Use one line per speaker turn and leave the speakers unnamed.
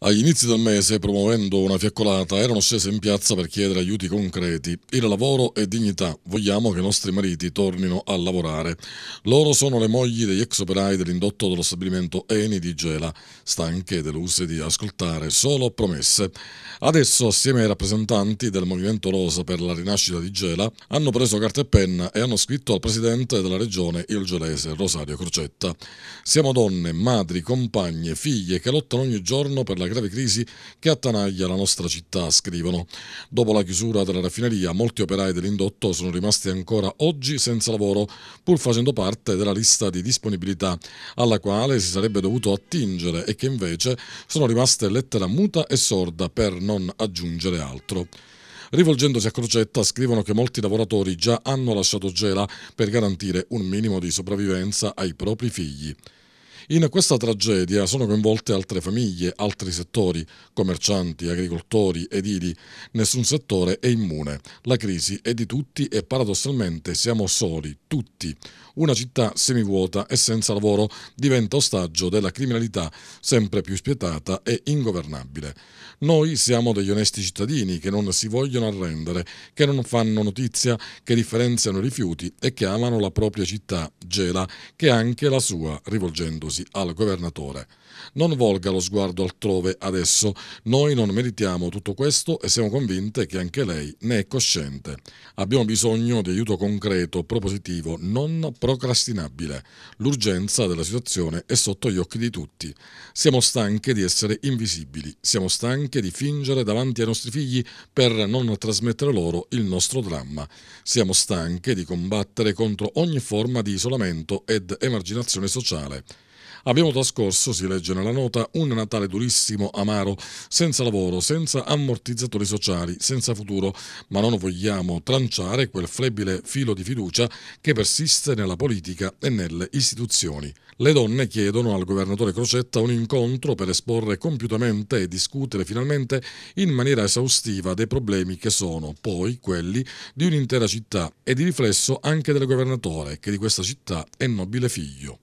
Agli inizi del mese, promuovendo una fiaccolata, erano scese in piazza per chiedere aiuti concreti. Il lavoro e dignità. Vogliamo che i nostri mariti tornino a lavorare. Loro sono le mogli degli ex operai dell'indotto dello stabilimento Eni di Gela, stanche e deluse di ascoltare solo promesse. Adesso, assieme ai rappresentanti del Movimento Rosa per la rinascita di Gela, hanno preso carta e penna e hanno scritto al presidente della regione, il gelese Rosario Crocetta. Siamo donne, madri, compagne, figlie che lottano ogni giorno per la grave crisi che attanaglia la nostra città, scrivono. Dopo la chiusura della raffineria, molti operai dell'indotto sono rimasti ancora oggi senza lavoro, pur facendo parte della lista di disponibilità alla quale si sarebbe dovuto attingere e che invece sono rimaste lettera muta e sorda per non aggiungere altro. Rivolgendosi a Crocetta scrivono che molti lavoratori già hanno lasciato Gela per garantire un minimo di sopravvivenza ai propri figli. In questa tragedia sono coinvolte altre famiglie, altri settori, commercianti, agricoltori, edili. Nessun settore è immune. La crisi è di tutti e paradossalmente siamo soli, tutti. Una città semivuota e senza lavoro diventa ostaggio della criminalità sempre più spietata e ingovernabile. Noi siamo degli onesti cittadini che non si vogliono arrendere, che non fanno notizia, che differenziano i rifiuti e che amano la propria città, Gela, che è anche la sua, rivolgendosi rivolgendosi al governatore. Non volga lo sguardo altrove adesso, noi non meritiamo tutto questo e siamo convinte che anche lei ne è cosciente. Abbiamo bisogno di aiuto concreto, propositivo, non procrastinabile. L'urgenza della situazione è sotto gli occhi di tutti. Siamo stanche di essere invisibili, siamo stanche di fingere davanti ai nostri figli per non trasmettere loro il nostro dramma. Siamo stanche di combattere contro ogni forma di isolamento ed emarginazione sociale. Abbiamo trascorso, si legge nella nota, un Natale durissimo, amaro, senza lavoro, senza ammortizzatori sociali, senza futuro, ma non vogliamo tranciare quel flebile filo di fiducia che persiste nella politica e nelle istituzioni. Le donne chiedono al governatore Crocetta un incontro per esporre compiutamente e discutere finalmente in maniera esaustiva dei problemi che sono poi quelli di un'intera città e di riflesso anche del governatore che di questa città è nobile figlio.